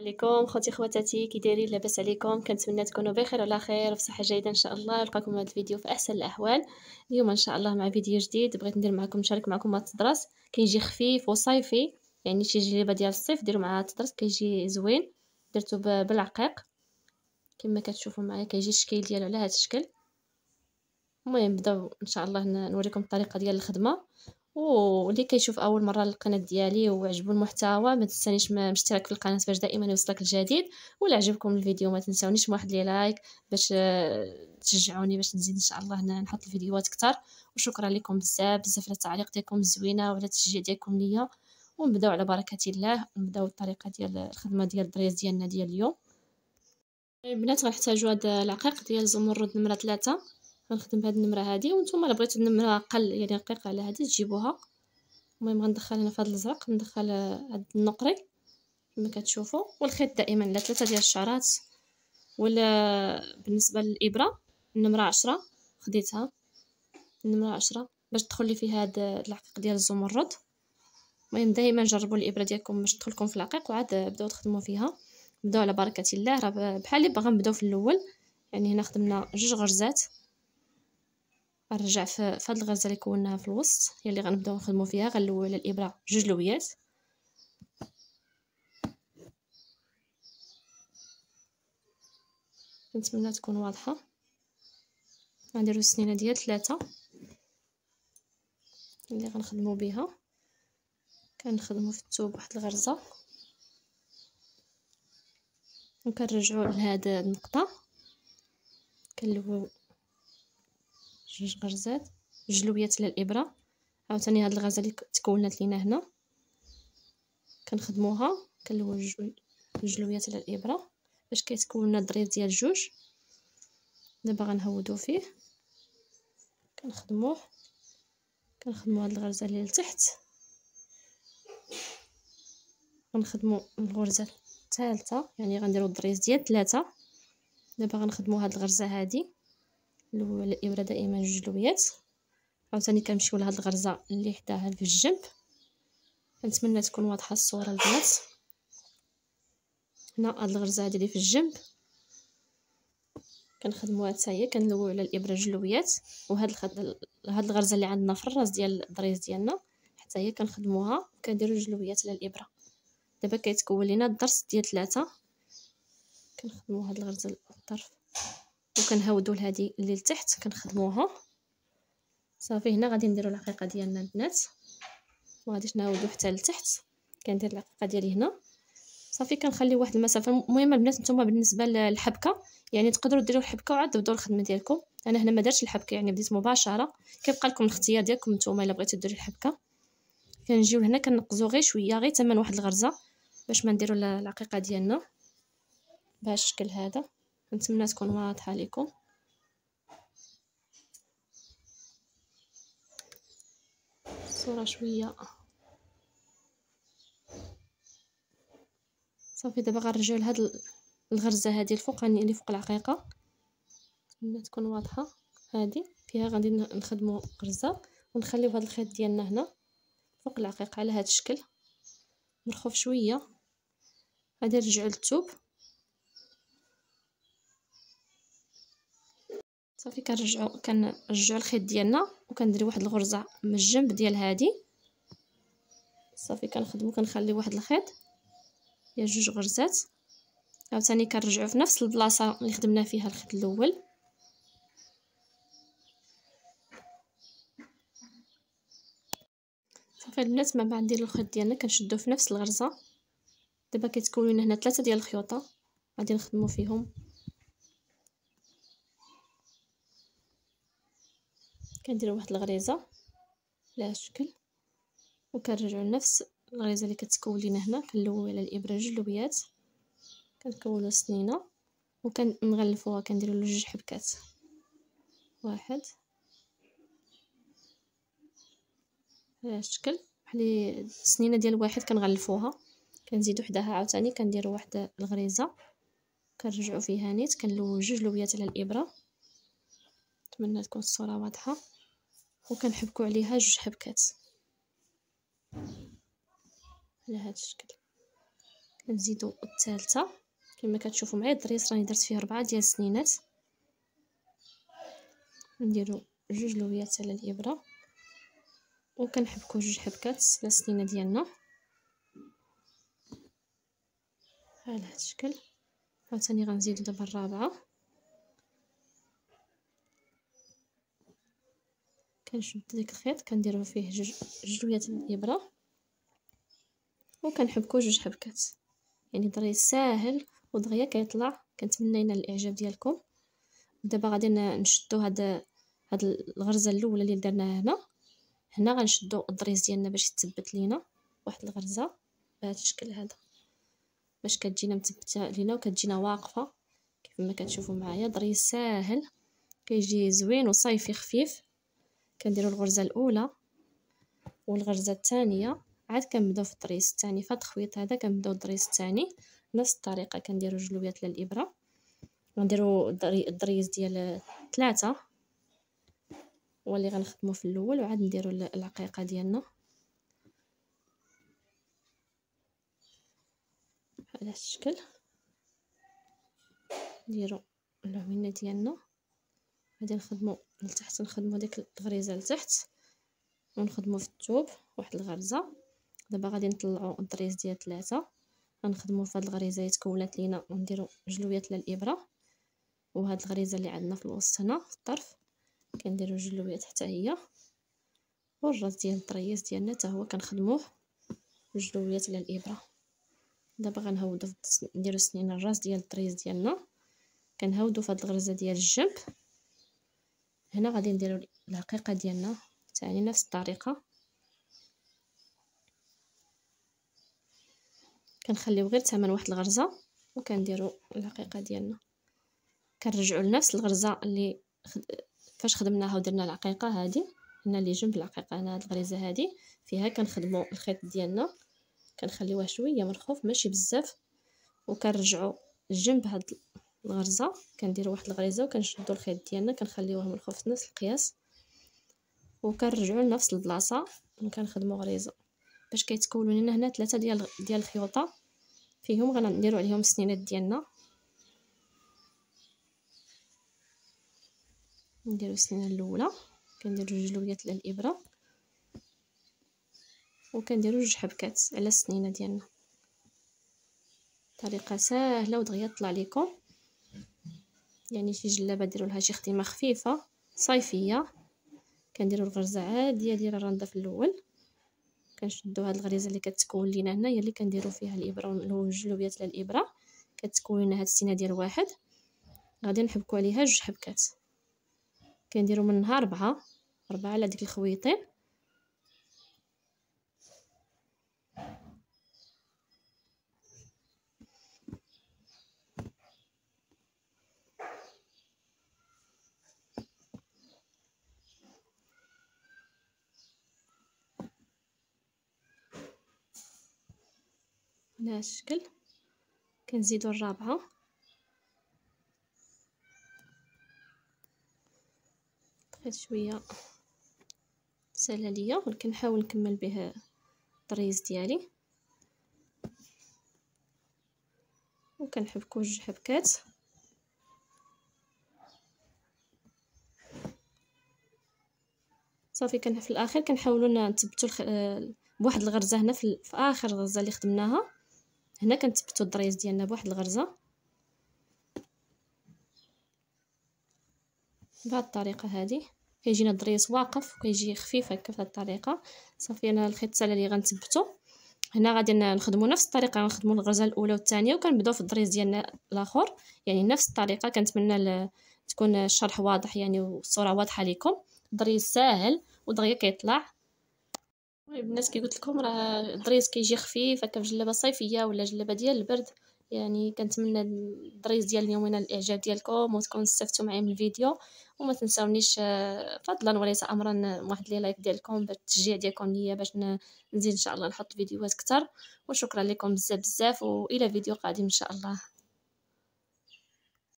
عليكم خوتي خواتاتي كي دايرين لاباس عليكم كنتمنى تكونوا بخير وعلى خير وفي صحه جيده ان شاء الله نلقاكم هذا الفيديو في احسن الاحوال اليوم ان شاء الله مع فيديو جديد بغيت ندير معكم نشارك معكم مع التدرس كيجي خفيف وصيفي يعني شي جلبه ديال الصيف ديروا مع التدرس كيجي زوين درتو بالعقيق كما كتشوفوا معايا كيجي الشكل ديالو على هذا الشكل المهم نبداو ان شاء الله نوريكم الطريقه ديال الخدمه واللي كيشوف اول مره القناه ديالي وعجبو المحتوى ما تنسانيش مشترك في القناه باش دائما يوصلك الجديد ولا عجبكم الفيديو ما تنساونيش واحد لي لايك باش آه، تشجعوني باش نزيد ان شاء الله نحط الفيديوهات اكثر وشكرا لكم بزاف بزاف على التعليق ديالكم الزوينه وعلى التشجيع ديالكم ليا ونبداو على بركه الله نبداو الطريقه ديال الخدمه ديال الدريس ديالنا ديال اليوم البنات غنحتاجو هاد العقيق ديال زمرد نمره 3 غنخدم بهاد النمره هادي وانتم الا بغيتو النمره اقل يعني رقيقه على هادي تجيبوها المهم غندخل هنا فهاد الازرق ندخل هاد النقري كما كتشوفوا والخيط دائما على ثلاثه ديال الشعرات ولا بالنسبه للابره النمره عشرة خديتها النمره عشرة باش تدخل لي فيها هاد العقيق ديال الزمرد المهم دائما جربوا الابره ديالكم باش تدخل في العقيق وعاد بداو تخدموا فيها بداو على بركه الله راه بحال اللي باغا نبداو في الاول يعني هنا خدمنا جوج غرزات غنرجع في هاد الغرزه اللي كوناها في الوسط هي اللي غنبداو نخدمو فيها غنلوي على الابره جوج لويات كنتمنى تكون واضحه غنديرو السنينه ديال ثلاثة اللي غنخدمو بها كنخدمو في الثوب واحد الغرزه وكنرجعو لهاد النقطه كنلويو جوج غرزات جلويات على الابره عاوتاني هاد الغرزه اللي تكونت لينا هنا كنخدموها جوج جلويات على الابره باش كيتكون لنا الضرير ديال جوج دابا غنهودو فيه كنخدموه كنخدمو هاد الغرزه اللي لتحت غنخدمو الغرزه الثالثه يعني غنديرو الضريس ديال ثلاثه دابا غنخدمو هاد الغرزه هادي الابره دائما جوج لويات عاوتاني كنمشيو لهاد الغرزه اللي حداها في الجنب كنتمنى تكون واضحه الصوره البنات هنا هاد الغرزه هادي اللي في الجنب كنخدموها حتى هي كنلويو على الابره جوج لويات وهاد الخد... هاد الغرزه اللي عندنا في الراس ديال الضريس ديالنا حتى هي كنخدموها وكنديرو جوج لويات على الابره دابا كيتكون لينا الدرس ديال ثلاثة كنخدمو هاد الغرزه الطرف وكنهودو لهادي اللي لتحت كنخدموها صافي هنا غادي نديرو العقيقه ديالنا البنات ما غاديش نعاودو حتى لتحت كندير العقيقه ديالي هنا صافي كنخليو واحد المسافه المهم البنات نتوما بالنسبه للحبكه يعني تقدروا ديروا الحبكه وعاد تبداو الخدمه ديالكم انا هنا ما درتش الحبكه يعني بديت مباشره كيبقى لكم الاختيار ديالكم نتوما الا بغيتو ديروا الحبكه كنجيو لهنا كنقزو غير شويه غير ثمن واحد الغرزه باش ما نديروا العقيقه ديالنا بهذا الشكل هذا نتمنى تكون واضحه لكم الصوره شويه صافي دابا غنرجعو لهاد الغرزه هادي الفوق اللي فوق العقيقه نتمنى تكون واضحه هادي فيها غادي نخدموا غرزه ونخليو هاد الخيط ديالنا هنا فوق العقيقه على هاد الشكل نرخف شويه غادي نرجعو للثوب صافي كنرجعو كنرجعو الخيط ديالنا وكندير واحد الغرزه من الجنب ديال هادي صافي كنخدمو كنخلي واحد الخيط يا جوج غرزات عاوتاني كنرجعو في نفس البلاصه اللي خدمنا فيها الخيط الاول صافي البنات من بعد نديرو الخيط ديالنا كنشدو في نفس الغرزه دابا كيتكون لنا هنا ثلاثه ديال الخيوطه غادي نخدمو فيهم كنديرو واحد الغريزه على الشكل وكنرجعوا لنفس الغريزه اللي كتكون لينا هنا كنلويو على الابره جوج لويات كنكونو سنينه وكنغلفوها كنديروا له جوج حبكات واحد على الشكل بحال السنينه ديال واحد كنغلفوها كنزيدو حداها عاوتاني كنديروا واحد الغريزه كنرجعوا فيها نيت كنلويو جوج لويات على الابره نتمنى تكون الصوره واضحه وكنحبكو عليها جوج حبكات على هذا الشكل كنزيدو الثالثه كما كتشوفوا معايا الدريس راني درت فيه ربعة ديال السنينات نديرو جوج لويات على الابره وكنحبكو جوج حبكات على السنينه ديالنا على هذا الشكل عاوتاني غنزيدو دابا الرابعه كنشد ديك الخيط كنديرو فيه جوج جويات الابره وكنحبكو جوج حبكات يعني دري ساهل ودغيا كيطلع كنتمنى ينال الاعجاب ديالكم دابا غادي نشدو هاد هاد الغرزه الاولى اللي درناها هنا هنا غنشدو الضريس ديالنا باش يتثبت لينا واحد الغرزه بهذا الشكل هذا باش كتجينا مثبته لينا وكتجينا واقفه كيفما كتشوفوا معايا ضريس ساهل كيجي زوين وصيفي خفيف كنديروا الغرزه الاولى والغرزه الثانيه عاد كنبداو في الطريس الثاني التخويط هذا كنبداو الطريس الثاني نفس الطريقه كنديروا جلويات للابره غنديروا الضريز ديال ثلاثة هو اللي غنخدمو في الاول وعاد نديروا العقيقه ديالنا بهذا الشكل نديروا العوينه ديالنا غادي نخدمو لتحت نخدمو ديك التغريزه لتحت ونخدمو في الثوب واحد الغرزه دابا غادي نطلعو الطريز ديال ثلاثة غنخدمو في هاد الغريزه اللي تكونات لينا ونديرو جلويه الابره وهاد الغريزه اللي عندنا في الوسط هنا في الطرف كنديرو جلويه حتى هي والراس ديال الطريز ديالنا حتى هو كنخدموه بجلويات على الابره دابا غنهودو نديرو سنين الراس ديال الطريز ديالنا كنهودو هاد الغرزه ديال الجنب هنا غادي نديرو العقيقه ديالنا تاني يعني نفس الطريقه كنخليو غير تمن واحد الغرزه وكنديرو العقيقه ديالنا كنرجعو لنفس الغرزه اللي خد... فاش خدمناها ودرنا العقيقه هادي هنا اللي جنب العقيقه هنا هاد الغريزه هادي فيها كنخدمو الخيط ديالنا كنخليوه شويه مرخوف ماشي بزاف وكنرجعو جنب هاد الغرزه كندير واحد الغريزه وكنشدو الخيط ديالنا كنخليوه من الخوف نفس القياس وكنرجعو لنفس البلاصه وكنخدمو غريزه باش كيتكونو لنا هنا ثلاثه ديال ديال الخيوطه فيهم غنديرو عليهم السنينات ديالنا نديرو السنينه الاولى كنديرو جوج لويات الابره وكنديرو جوج حبكات على السنينه ديالنا طريقه سهله ودغيا طلع لكم يعني شي جلابه ديروا لها شي خديمه خفيفه صيفيه كنديروا الغرزه عاديه ديال الرنده في الاول كنشدو هاد الغريزه اللي كتكون لينا هنا هي اللي كنديروا فيها الابره الجلوبيه ديال الابره كتكون لنا هاد السينه ديال واحد غادي نحبكوا عليها جوج حبكات كنديروا منها اربعه ربعة ربعة على ديك الخويطين بهذا الشكل كنزيدو الرابعه بقيت شويه سهله ليا ولكن نحاول نكمل بها الطريز ديالي وكنحبكو جوج حبكات صافي كنحف في الاخر كنحاولوا نثبتوا الخ... آه، بواحد الغرزه هنا في, في اخر غرزه اللي خدمناها هنا كنثبتوا الضريس ديالنا بواحد الغرزه بهاد الطريقه هذه كيجينا الضريس واقف وكيجي خفيف هكا بهاد الطريقه صافي انا الخيط السله اللي غنثبتو هنا غادي نخدمو نفس الطريقه غنخدمو الغرزه الاولى والثانيه وكنبداو في الضريس ديالنا الاخر يعني نفس الطريقه كنتمنى تكون الشرح واضح يعني والصوره واضحه لكم الضريس ساهل ودغيا كيطلع الناس كي قلت لكم راه الدريس كيجي خفيف هكا في جلابه صيفيه ولا جلابه ديال البرد يعني كنتمنى الدريس ديال اليوم ينال الاعجاب ديالكم وتكونوا استفدتوا معايا من الفيديو وما تنساونيش آه، فضلا وليس امرا واحد لي لايك ديالكم بالتشجيع ديالكم ليا باش نزيد ان شاء الله نحط فيديوهات اكثر وشكرا لكم بزاف بزاف والى فيديو قادم ان شاء الله